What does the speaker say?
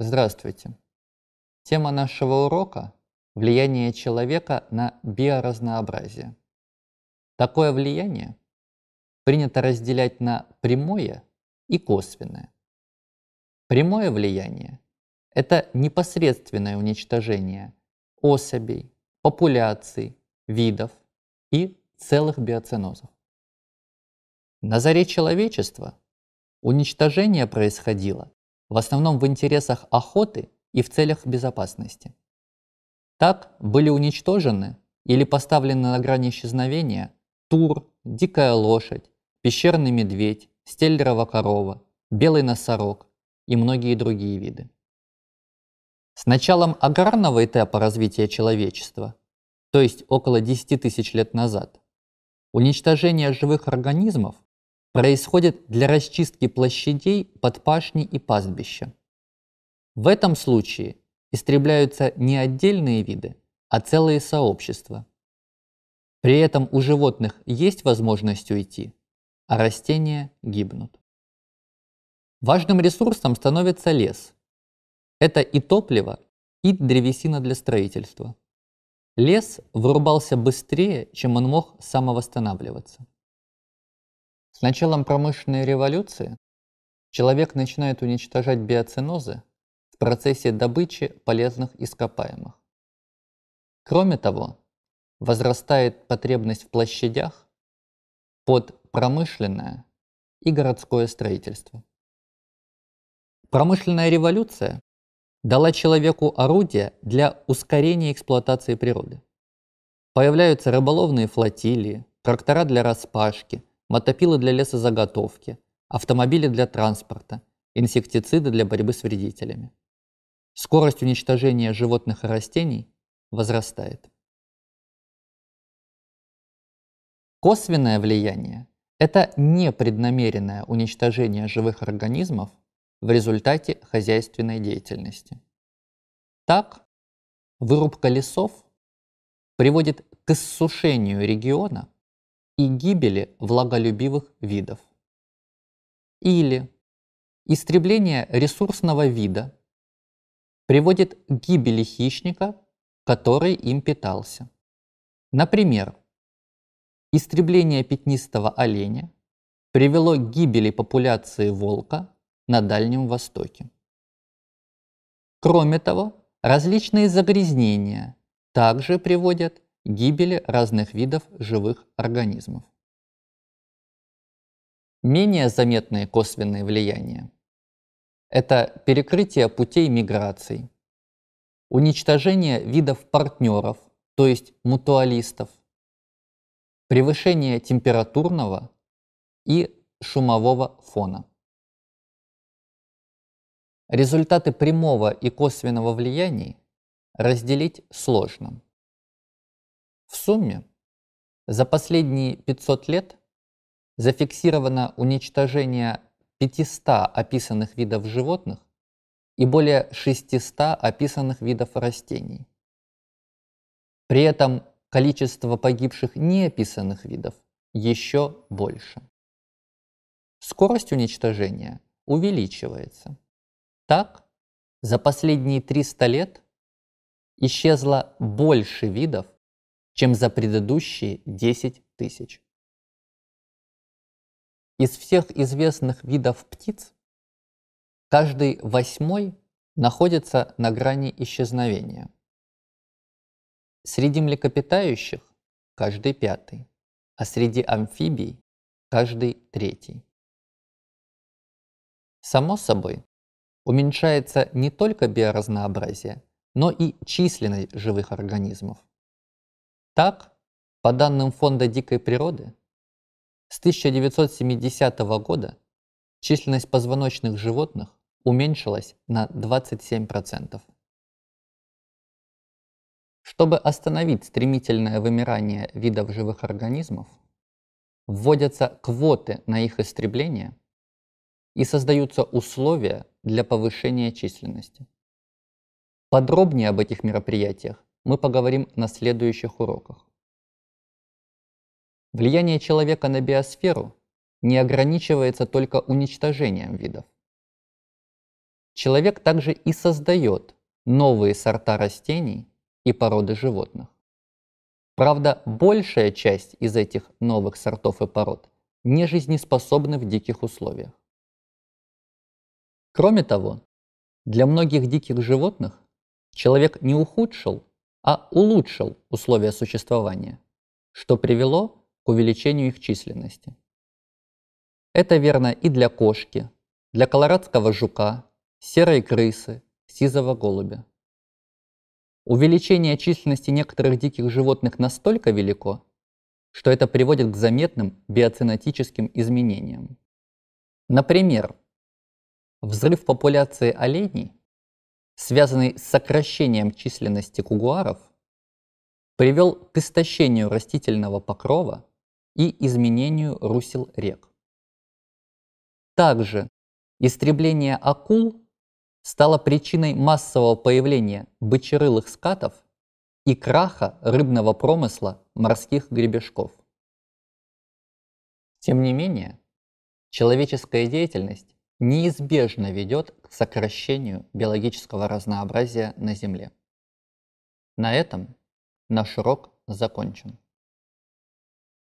Здравствуйте! Тема нашего урока – влияние человека на биоразнообразие. Такое влияние принято разделять на прямое и косвенное. Прямое влияние – это непосредственное уничтожение особей, популяций, видов и целых биоценозов. На заре человечества уничтожение происходило в основном в интересах охоты и в целях безопасности. Так были уничтожены или поставлены на грани исчезновения тур, дикая лошадь, пещерный медведь, стельдерова корова, белый носорог и многие другие виды. С началом аграрного этапа развития человечества, то есть около 10 тысяч лет назад, уничтожение живых организмов происходит для расчистки площадей под пашни и пастбища. В этом случае истребляются не отдельные виды, а целые сообщества. При этом у животных есть возможность уйти, а растения гибнут. Важным ресурсом становится лес. Это и топливо, и древесина для строительства. Лес вырубался быстрее, чем он мог самовосстанавливаться. С началом промышленной революции человек начинает уничтожать биоценозы в процессе добычи полезных ископаемых. Кроме того, возрастает потребность в площадях под промышленное и городское строительство. Промышленная революция дала человеку орудия для ускорения эксплуатации природы. Появляются рыболовные флотилии, трактора для распашки, мотопилы для лесозаготовки, автомобили для транспорта, инсектициды для борьбы с вредителями. Скорость уничтожения животных и растений возрастает. Косвенное влияние – это непреднамеренное уничтожение живых организмов в результате хозяйственной деятельности. Так, вырубка лесов приводит к иссушению региона – и гибели влаголюбивых видов. Или истребление ресурсного вида приводит к гибели хищника, который им питался. Например, истребление пятнистого оленя привело к гибели популяции волка на Дальнем Востоке. Кроме того, различные загрязнения также приводят гибели разных видов живых организмов. Менее заметные косвенные влияния – это перекрытие путей миграций, уничтожение видов партнеров, то есть мутуалистов, превышение температурного и шумового фона. Результаты прямого и косвенного влияний разделить сложно. В сумме за последние 500 лет зафиксировано уничтожение 500 описанных видов животных и более 600 описанных видов растений. При этом количество погибших неописанных видов еще больше. Скорость уничтожения увеличивается. Так, за последние 300 лет исчезло больше видов, чем за предыдущие 10 тысяч. Из всех известных видов птиц каждый восьмой находится на грани исчезновения. Среди млекопитающих каждый пятый, а среди амфибий каждый третий. Само собой, уменьшается не только биоразнообразие, но и численность живых организмов. Так, по данным Фонда дикой природы, с 1970 года численность позвоночных животных уменьшилась на 27%. Чтобы остановить стремительное вымирание видов живых организмов, вводятся квоты на их истребление и создаются условия для повышения численности. Подробнее об этих мероприятиях мы поговорим на следующих уроках. Влияние человека на биосферу не ограничивается только уничтожением видов. Человек также и создает новые сорта растений и породы животных. Правда, большая часть из этих новых сортов и пород не жизнеспособны в диких условиях. Кроме того, для многих диких животных человек не ухудшил, а улучшил условия существования, что привело к увеличению их численности. Это верно и для кошки, для колорадского жука, серой крысы, сизого голубя. Увеличение численности некоторых диких животных настолько велико, что это приводит к заметным биоценотическим изменениям. Например, взрыв популяции оленей связанный с сокращением численности кугуаров, привел к истощению растительного покрова и изменению русел рек. Также истребление акул стало причиной массового появления бычерылых скатов и краха рыбного промысла морских гребешков. Тем не менее, человеческая деятельность неизбежно ведет к сокращению биологического разнообразия на Земле. На этом наш урок закончен.